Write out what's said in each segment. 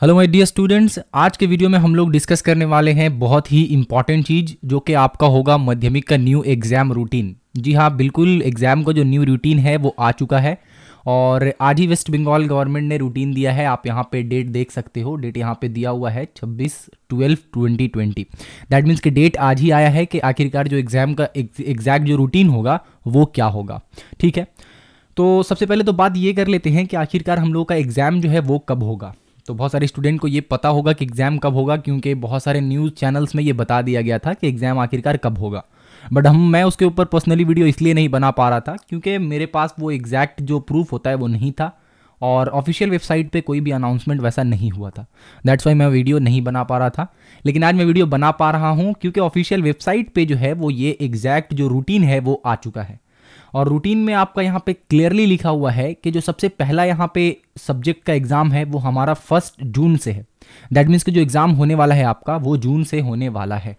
Hello my dear students आज के video में हम लोग डिस्कस करने वाले हैं बहुत ही इंपॉर्टेंट चीज़ जो कि आपका होगा माध्यमिक का न्यू एग्ज़ाम रूटीन जी हाँ बिल्कुल एग्ज़ाम का जो न्यू रूटीन है वो आ चुका है और आज ही वेस्ट बंगाल गवर्नमेंट ने रूटीन दिया है आप यहाँ पे डेट देख सकते हो डेट यहाँ पे दिया हुआ है 26 ट्वेल्व 2020 दैट मीन्स कि डेट आज ही आया है कि आखिरकार जो एग्ज़ाम का एग्जैक्ट जो रूटीन होगा वो क्या होगा ठीक है तो सबसे पहले तो बात ये कर लेते हैं कि आखिरकार हम लोग का एग्ज़ाम जो है वो कब होगा तो बहुत सारे स्टूडेंट को ये पता होगा कि एग्ज़ाम कब होगा क्योंकि बहुत सारे न्यूज़ चैनल्स में ये बता दिया गया था कि एग्ज़ाम आखिरकार कब होगा बट हम मैं उसके ऊपर पर्सनली वीडियो इसलिए नहीं बना पा रहा था क्योंकि मेरे पास वो एग्जैक्ट जो प्रूफ होता है वो नहीं था और ऑफिशियल वेबसाइट पे कोई भी अनाउंसमेंट वैसा नहीं हुआ था दैट्स वाई मैं वीडियो नहीं बना पा रहा था लेकिन आज मैं वीडियो बना पा रहा हूँ क्योंकि ऑफिशियल वेबसाइट पे जो है वो ये एग्जैक्ट जो रूटीन है वो आ चुका है और रूटीन में आपका यहाँ पे क्लियरली लिखा हुआ है कि जो सबसे पहला यहाँ पे सब्जेक्ट का एग्ज़ाम है वो हमारा फर्स्ट जून से है दैट मीन्स कि जो एग्ज़ाम होने वाला है आपका वो जून से होने वाला है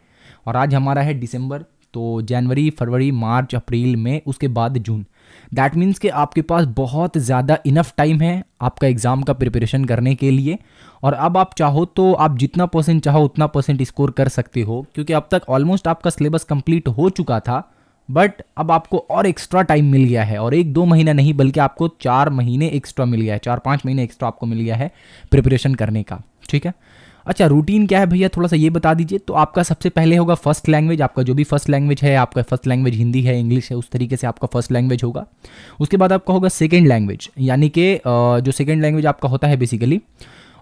और आज हमारा है दिसंबर तो जनवरी फरवरी मार्च अप्रैल में उसके बाद जून दैट मीन्स कि आपके पास बहुत ज़्यादा इनफ टाइम है आपका एग्ज़ाम का प्रिपरेशन करने के लिए और अब आप चाहो तो आप जितना परसेंट चाहो उतना परसेंट स्कोर कर सकते हो क्योंकि अब तक ऑलमोस्ट आपका सिलेबस कंप्लीट हो चुका था बट अब आपको और एक्स्ट्रा टाइम मिल गया है और एक दो महीना नहीं बल्कि आपको चार महीने एक्स्ट्रा मिल गया है चार पाँच महीने एक्स्ट्रा आपको मिल गया है प्रिपरेशन करने का ठीक है अच्छा रूटीन क्या है भैया थोड़ा सा ये बता दीजिए तो आपका सबसे पहले होगा फर्स्ट लैंग्वेज आपका जो भी फर्स्ट लैंग्वेज है आपका फर्स्ट लैंग्वेज हिंदी है इंग्लिश है उस तरीके से आपका फर्स्ट लैंग्वेज होगा उसके बाद आपका होगा सेकेंड लैंग्वेज यानी कि जो सेकेंड लैंग्वेज आपका होता है बेसिकली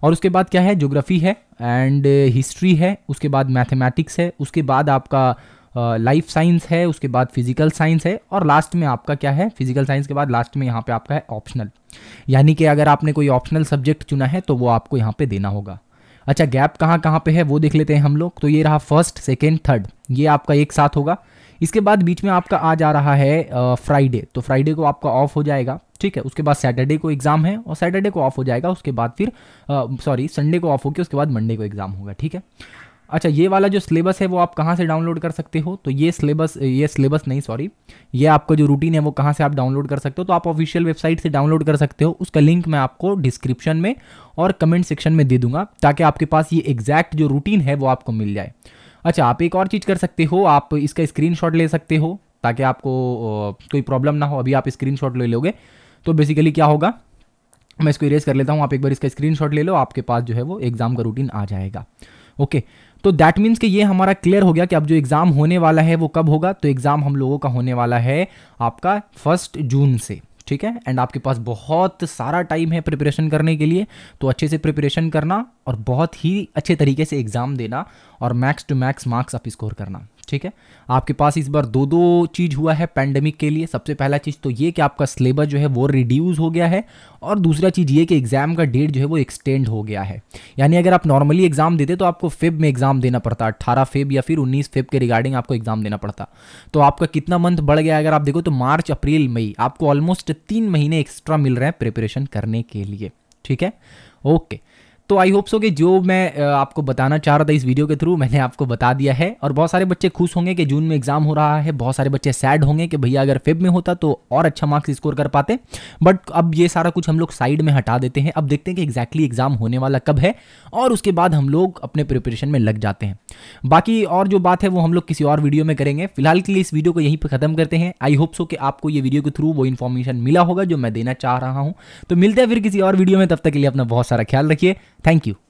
और उसके बाद क्या है जोग्राफ़ी है एंड हिस्ट्री है उसके बाद मैथमेटिक्स है उसके बाद आपका लाइफ साइंस है उसके बाद फिजिकल साइंस है और लास्ट में आपका क्या है फिजिकल साइंस के बाद लास्ट में यहाँ पे आपका है ऑप्शनल यानी कि अगर आपने कोई ऑप्शनल सब्जेक्ट चुना है तो वो आपको यहाँ पे देना होगा अच्छा गैप कहाँ कहाँ पे है वो देख लेते हैं हम लोग तो ये रहा फर्स्ट सेकेंड थर्ड ये आपका एक साथ होगा इसके बाद बीच में आपका आ जा रहा है फ्राइडे तो फ्राइडे को आपका ऑफ हो जाएगा ठीक है उसके बाद सैटरडे को एग्जाम है और सैटरडे को ऑफ हो जाएगा उसके बाद फिर सॉरी संडे को ऑफ होकर उसके बाद मंडे को एग्जाम होगा ठीक है अच्छा ये वाला जो सिलेबस है वो आप कहाँ से डाउनलोड कर सकते हो तो ये सिलेबस ये सिलेबस नहीं सॉरी ये आपका जो रूटीन है वो कहाँ से आप डाउनलोड कर सकते हो तो आप ऑफिशियल वेबसाइट से डाउनलोड कर सकते हो उसका लिंक मैं आपको डिस्क्रिप्शन में और कमेंट सेक्शन में दे दूंगा ताकि आपके पास ये एग्जैक्ट जो रूटीन है वो आपको मिल जाए अच्छा आप एक और चीज़ कर सकते हो आप इसका स्क्रीन ले सकते हो ताकि आपको कोई प्रॉब्लम ना हो अभी आप स्क्रीन ले लोगे तो बेसिकली क्या होगा मैं इसको इरेज कर लेता हूँ आप एक बार इसका स्क्रीन ले लो आपके पास जो है वो एग्ज़ाम का रूटीन आ जाएगा ओके तो दैट मीन्स कि ये हमारा क्लियर हो गया कि अब जो एग्ज़ाम होने वाला है वो कब होगा तो एग्ज़ाम हम लोगों का होने वाला है आपका फर्स्ट जून से ठीक है एंड आपके पास बहुत सारा टाइम है प्रिपरेशन करने के लिए तो अच्छे से प्रिपरेशन करना और बहुत ही अच्छे तरीके से एग्ज़ाम देना और मैक्स टू मैक्स मार्क्स आप स्कोर करना ठीक है आपके पास इस बार दो दो चीज़ हुआ है पैंडेमिक के लिए सबसे पहला चीज़ तो ये कि आपका सिलेबस जो है वो रिड्यूस हो गया है और दूसरा चीज़ ये कि एग्ज़ाम का डेट जो है वो एक्सटेंड हो गया है यानी अगर आप नॉर्मली एग्ज़ाम देते तो आपको फेब में एग्ज़ाम देना पड़ता अट्ठारह फेब या फिर उन्नीस फेब के रिगार्डिंग आपको एग्ज़ाम देना पड़ता तो आपका कितना मंथ बढ़ गया अगर आप देखो तो मार्च अप्रैल मई आपको ऑलमोस्ट तीन महीने एक्स्ट्रा मिल रहे हैं प्रिपरेशन करने के लिए ठीक है ओके okay. तो आई होप सो कि जो मैं आपको बताना चाह रहा था इस वीडियो के थ्रू मैंने आपको बता दिया है और बहुत सारे बच्चे खुश होंगे कि जून में एग्जाम हो रहा है बहुत सारे बच्चे सैड होंगे कि भैया अगर फेब में होता तो और अच्छा मार्क्स स्कोर कर पाते बट अब ये सारा कुछ हम लोग साइड में हटा देते हैं अब देखते हैं कि एग्जैक्टली एग्जाम होने वाला कब है और उसके बाद हम लोग अपने प्रिपरेशन में लग जाते हैं बाकी और जो बात है वो हम लोग किसी और वीडियो में करेंगे फिलहाल के लिए इस वीडियो को यहीं पर खत्म करते हैं आई होप सो कि आपको ये वीडियो के थ्रू वो इन्फॉर्मेशन मिला होगा जो मैं देना चाह रहा हूँ तो मिलते हैं फिर किसी और वीडियो में तब तक के लिए अपना बहुत सारा ख्याल रखिए Thank you.